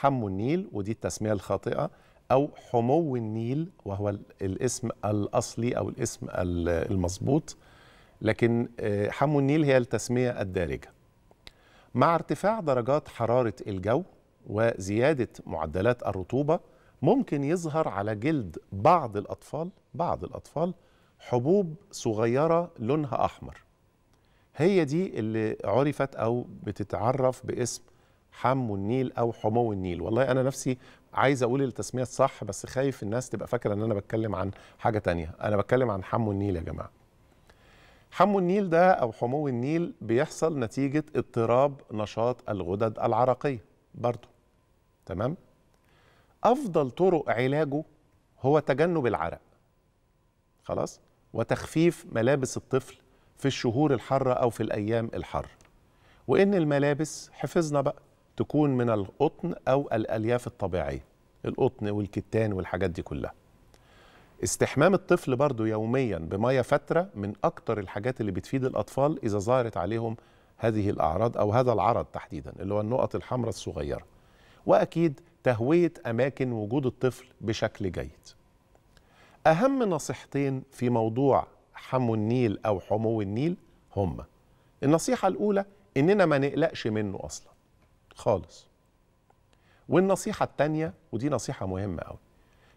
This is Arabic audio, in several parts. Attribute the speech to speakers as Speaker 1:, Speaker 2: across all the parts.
Speaker 1: حمو النيل ودي التسمية الخاطئة أو حمو النيل وهو الاسم الأصلي أو الاسم المظبوط لكن آه، حمو النيل هي التسمية الدارجة مع ارتفاع درجات حرارة الجو وزيادة معدلات الرطوبة ممكن يظهر على جلد بعض الأطفال بعض الأطفال حبوب صغيرة لونها أحمر هي دي اللي عرفت أو بتتعرف باسم حمو النيل او حمو النيل والله انا نفسي عايز اقول التسميه الصح بس خايف الناس تبقى فاكره ان انا بتكلم عن حاجه تانية انا بتكلم عن حمو النيل يا جماعه حمو النيل ده او حمو النيل بيحصل نتيجه اضطراب نشاط الغدد العرقيه برضه تمام افضل طرق علاجه هو تجنب العرق خلاص وتخفيف ملابس الطفل في الشهور الحاره او في الايام الحر وان الملابس حفظنا بقى تكون من القطن أو الألياف الطبيعية القطن والكتان والحاجات دي كلها استحمام الطفل برضو يوميا بمية فترة من أكتر الحاجات اللي بتفيد الأطفال إذا ظهرت عليهم هذه الأعراض أو هذا العرض تحديدا اللي هو النقط الحمراء الصغيرة وأكيد تهوية أماكن وجود الطفل بشكل جيد أهم نصيحتين في موضوع حمو النيل أو حمو النيل هما النصيحة الأولى إننا ما نقلقش منه أصلاً خالص والنصيحة التانية ودي نصيحة مهمة قوي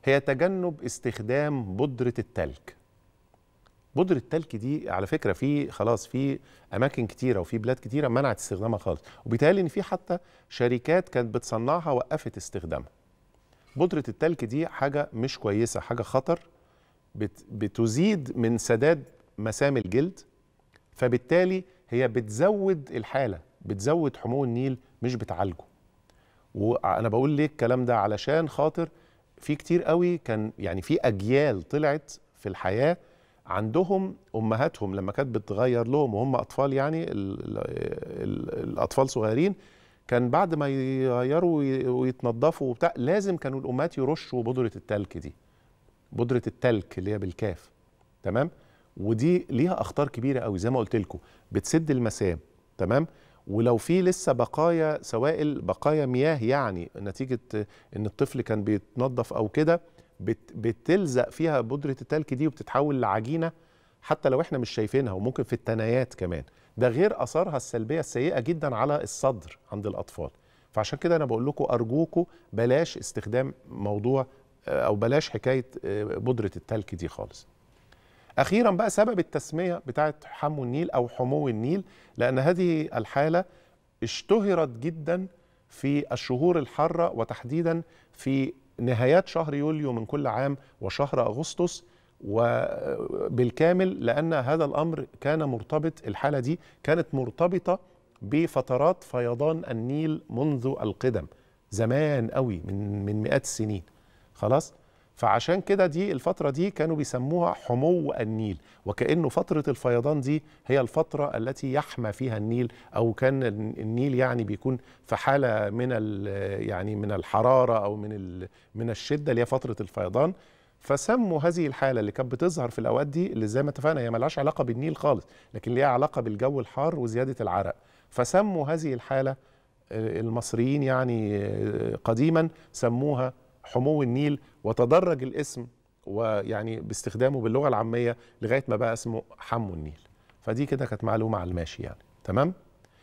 Speaker 1: هي تجنب استخدام بودرة التلج بودرة التلج دي على فكرة في خلاص في أماكن كتيرة وفي بلاد كتيرة منعت استخدامها خالص وبالتالي إن في حتى شركات كانت بتصنعها وقفت استخدامها بودرة التلج دي حاجة مش كويسة حاجة خطر بتزيد من سداد مسام الجلد فبالتالي هي بتزود الحالة بتزود حمو النيل مش بتعالجه وانا بقول ليه الكلام ده علشان خاطر في كتير قوي كان يعني في اجيال طلعت في الحياه عندهم امهاتهم لما كانت بتغير لهم وهم اطفال يعني الـ الـ الـ الاطفال صغيرين كان بعد ما يغيروا ويتنضفوا وبتاع لازم كانوا الامهات يرشوا بودره التلك دي بودره التلك اللي هي بالكاف تمام ودي ليها اخطار كبيره قوي زي ما قلت لكم بتسد المسام تمام ولو في لسه بقايا سوائل بقايا مياه يعني نتيجه ان الطفل كان بيتنظف او كده بتلزق فيها بودره التلك دي وبتتحول لعجينه حتى لو احنا مش شايفينها وممكن في التنايات كمان ده غير اثارها السلبيه السيئه جدا على الصدر عند الاطفال فعشان كده انا بقول لكم ارجوكم بلاش استخدام موضوع او بلاش حكايه آه، بودره التلك دي خالص اخيرا بقى سبب التسميه بتاعه حمو النيل او حمو النيل لان هذه الحاله اشتهرت جدا في الشهور الحاره وتحديدا في نهايات شهر يوليو من كل عام وشهر اغسطس وبالكامل لان هذا الامر كان مرتبط الحاله دي كانت مرتبطه بفترات فيضان النيل منذ القدم زمان قوي من من مئات السنين خلاص فعشان كده دي الفترة دي كانوا بيسموها حمو النيل وكأنه فترة الفيضان دي هي الفترة التي يحمى فيها النيل أو كان النيل يعني بيكون في حالة من يعني من الحرارة أو من من الشدة اللي هي فترة الفيضان فسموا هذه الحالة اللي كانت بتظهر في الأوقات دي اللي زي ما اتفقنا هي ملهاش علاقة بالنيل خالص لكن ليها علاقة بالجو الحار وزيادة العرق فسموا هذه الحالة آه، المصريين يعني آه، قديما سموها حمو النيل وتدرج الاسم ويعني باستخدامه باللغه العاميه لغايه ما بقى اسمه حمو النيل فدي كده كانت معلومه على الماشي يعني تمام